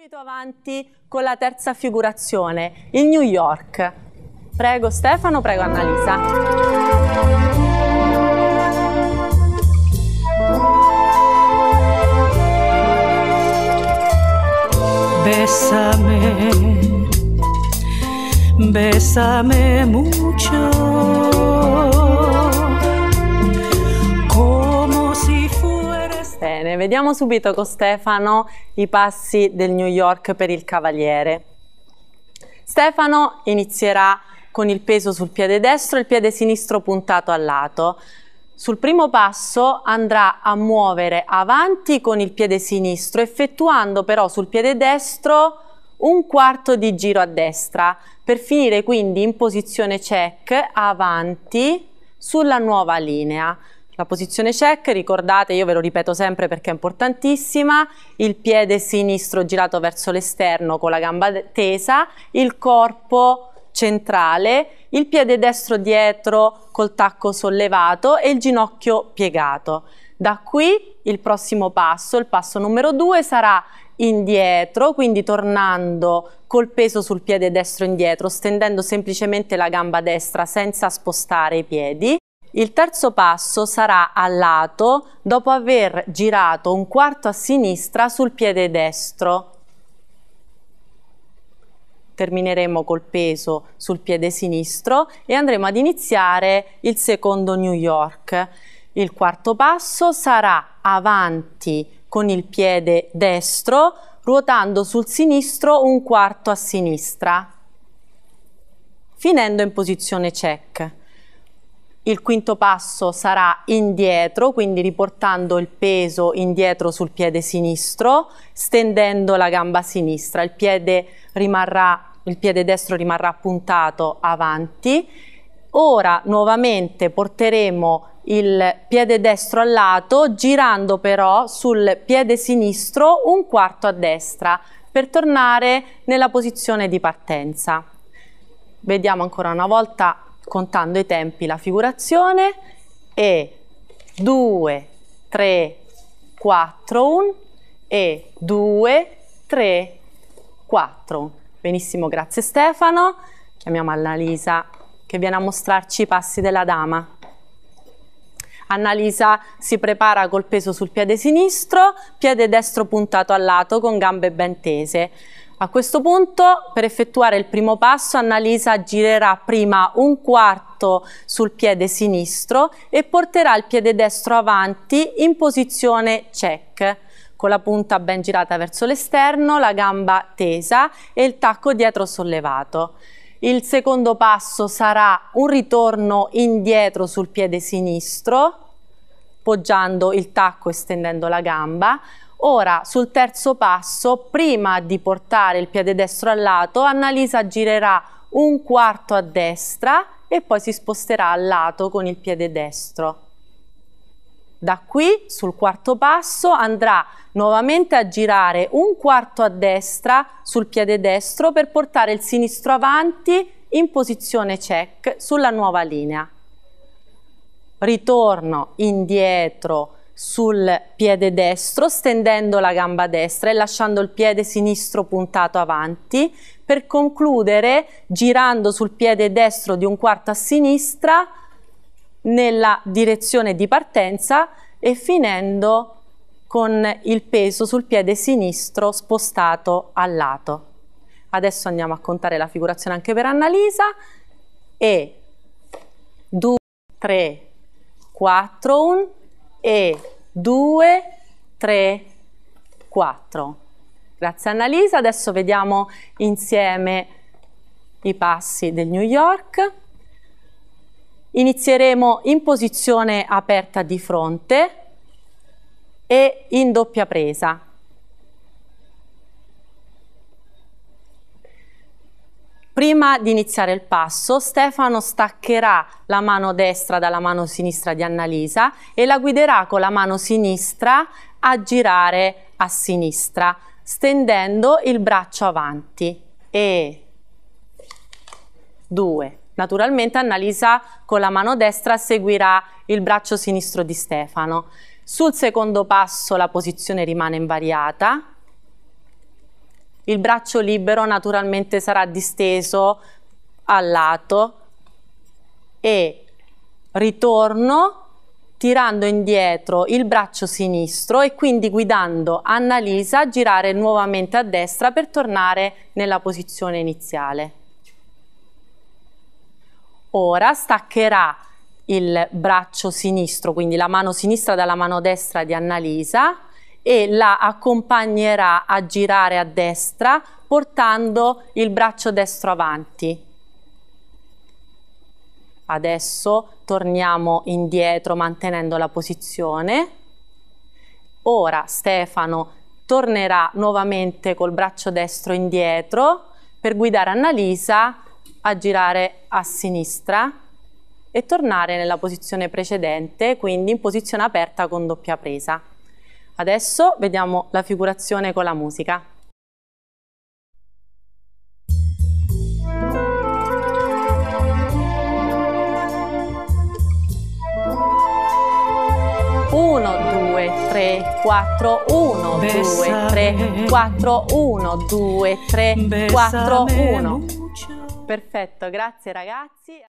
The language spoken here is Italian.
subito avanti con la terza figurazione, il New York. Prego Stefano, prego Annalisa. Bésame, bésame mucho. Bene, vediamo subito con Stefano i passi del New York per il cavaliere. Stefano inizierà con il peso sul piede destro e il piede sinistro puntato al lato. Sul primo passo andrà a muovere avanti con il piede sinistro, effettuando però sul piede destro un quarto di giro a destra, per finire quindi in posizione check avanti sulla nuova linea. La posizione check, ricordate, io ve lo ripeto sempre perché è importantissima, il piede sinistro girato verso l'esterno con la gamba tesa, il corpo centrale, il piede destro dietro col tacco sollevato e il ginocchio piegato. Da qui il prossimo passo, il passo numero due, sarà indietro, quindi tornando col peso sul piede destro indietro, stendendo semplicemente la gamba destra senza spostare i piedi il terzo passo sarà a lato dopo aver girato un quarto a sinistra sul piede destro. Termineremo col peso sul piede sinistro e andremo ad iniziare il secondo New York. Il quarto passo sarà avanti con il piede destro, ruotando sul sinistro un quarto a sinistra, finendo in posizione check. Il quinto passo sarà indietro, quindi riportando il peso indietro sul piede sinistro, stendendo la gamba sinistra. Il piede, rimarrà, il piede destro rimarrà puntato avanti. Ora nuovamente porteremo il piede destro al lato, girando però sul piede sinistro un quarto a destra, per tornare nella posizione di partenza. Vediamo ancora una volta contando i tempi la figurazione e 2, 3, 4, 1 e 2, 3, 4. Benissimo, grazie Stefano. Chiamiamo Annalisa che viene a mostrarci i passi della dama. Annalisa si prepara col peso sul piede sinistro, piede destro puntato al lato con gambe ben tese. A questo punto, per effettuare il primo passo, Annalisa girerà prima un quarto sul piede sinistro e porterà il piede destro avanti in posizione check, con la punta ben girata verso l'esterno, la gamba tesa e il tacco dietro sollevato. Il secondo passo sarà un ritorno indietro sul piede sinistro, poggiando il tacco e stendendo la gamba, Ora, sul terzo passo, prima di portare il piede destro al lato, Annalisa girerà un quarto a destra e poi si sposterà al lato con il piede destro. Da qui, sul quarto passo, andrà nuovamente a girare un quarto a destra sul piede destro per portare il sinistro avanti in posizione check sulla nuova linea. Ritorno indietro, sul piede destro, stendendo la gamba destra e lasciando il piede sinistro puntato avanti, per concludere girando sul piede destro di un quarto a sinistra nella direzione di partenza e finendo con il peso sul piede sinistro spostato al lato. Adesso andiamo a contare la figurazione anche per Annalisa e 2, 3, 4, 1 e 2, 3, 4. Grazie Annalisa, adesso vediamo insieme i passi del New York. Inizieremo in posizione aperta di fronte e in doppia presa. Prima di iniziare il passo, Stefano staccherà la mano destra dalla mano sinistra di Annalisa e la guiderà con la mano sinistra a girare a sinistra, stendendo il braccio avanti. E due. Naturalmente Annalisa con la mano destra seguirà il braccio sinistro di Stefano. Sul secondo passo la posizione rimane invariata, il braccio libero naturalmente sarà disteso al lato e ritorno tirando indietro il braccio sinistro e quindi guidando Annalisa a girare nuovamente a destra per tornare nella posizione iniziale. Ora staccherà il braccio sinistro, quindi la mano sinistra dalla mano destra di Annalisa e la accompagnerà a girare a destra portando il braccio destro avanti. Adesso torniamo indietro mantenendo la posizione. Ora Stefano tornerà nuovamente col braccio destro indietro per guidare Annalisa a girare a sinistra e tornare nella posizione precedente, quindi in posizione aperta con doppia presa. Adesso vediamo la figurazione con la musica. Uno, due, tre, quattro, uno, due, tre, quattro, uno, due, tre, quattro, uno. Perfetto, grazie ragazzi.